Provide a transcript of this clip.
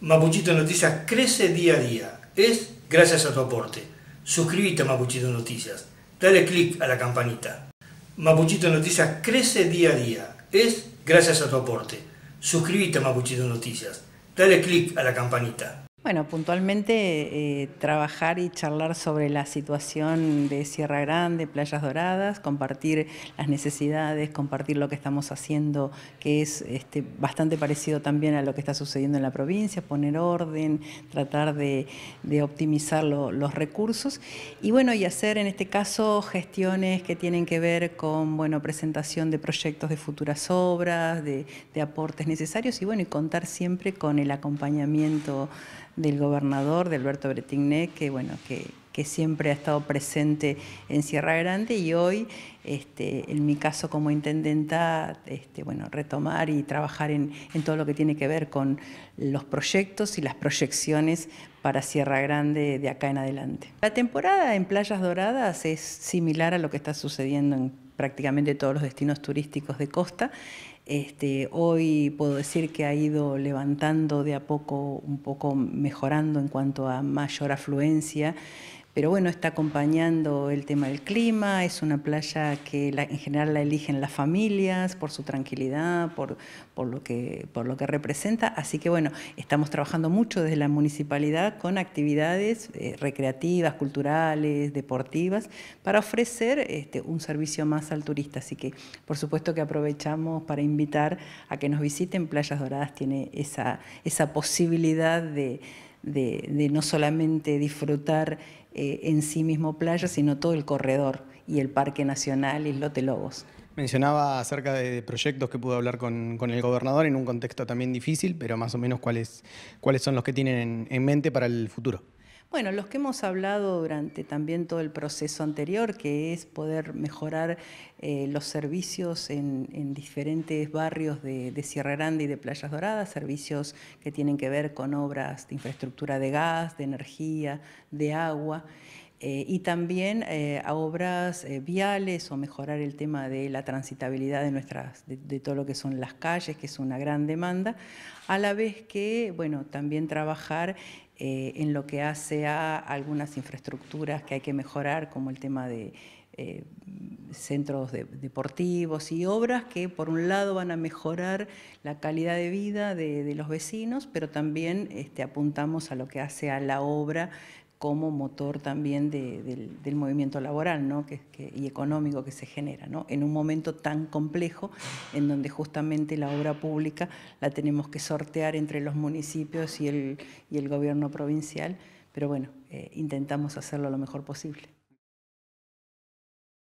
Mapuchito Noticias crece día a día. Es gracias a tu aporte. Suscríbete a Mapuchito Noticias. Dale click a la campanita. Mapuchito Noticias crece día a día. Es gracias a tu aporte. Suscríbete a Mapuchito Noticias. Dale click a la campanita. Bueno, puntualmente eh, trabajar y charlar sobre la situación de Sierra Grande, Playas Doradas, compartir las necesidades, compartir lo que estamos haciendo, que es este, bastante parecido también a lo que está sucediendo en la provincia, poner orden, tratar de, optimizar los recursos y bueno, y hacer en este caso gestiones que tienen que ver con bueno, presentación de proyectos de futuras obras, de, de aportes necesarios y bueno, y contar siempre con el acompañamiento del gobernador, de Alberto Bretigné, que, bueno, que, siempre ha estado presente en Sierra Grande y hoy, este, en mi caso como intendenta, este, bueno, retomar y trabajar en, en, todo lo que tiene que ver con los proyectos y las proyecciones para Sierra Grande de acá en adelante. La temporada en Playas Doradas es similar a lo que está sucediendo en prácticamente todos los destinos turísticos de costa. Este, hoy puedo decir que ha ido levantando de a poco, un poco mejorando en cuanto a mayor afluencia. Pero bueno, está acompañando el tema del clima, es una playa que en general la eligen las familias por su tranquilidad, por, por, lo que, por lo que representa. Así que bueno, estamos trabajando mucho desde la municipalidad con actividades eh, recreativas, culturales, deportivas, para ofrecer este, un servicio más al turista. Así que por supuesto que aprovechamos para invitar a que nos visiten. Playas Doradas tiene esa, esa posibilidad de no solamente disfrutar eh, en sí mismo playa, sino todo el corredor y el Parque Nacional Islote Lobos. Mencionaba acerca de proyectos que pudo hablar con, el gobernador en un contexto también difícil, pero más o menos cuáles, son los que tienen en mente para el futuro. Bueno, los que hemos hablado durante también todo el proceso anterior, que es poder mejorar eh, los servicios en, diferentes barrios de, de, Sierra Grande y de Playas Doradas, servicios que tienen que ver con obras de infraestructura de gas, de energía, de agua. Eh, y también eh, a obras eh, viales o mejorar el tema de la transitabilidad de, nuestras, de, todo lo que son las calles, que es una gran demanda, a la vez que, bueno, también trabajar en lo que hace a algunas infraestructuras que hay que mejorar, como el tema de centros deportivos y obras que por un lado van a mejorar la calidad de vida de, los vecinos, pero también este, apuntamos a lo que hace a la obra como motor también del, movimiento laboral y económico que se genera, ¿no? en un momento tan complejo en donde justamente la obra pública la tenemos que sortear entre los municipios y el, y el gobierno provincial, pero bueno, eh, intentamos hacerlo lo mejor posible.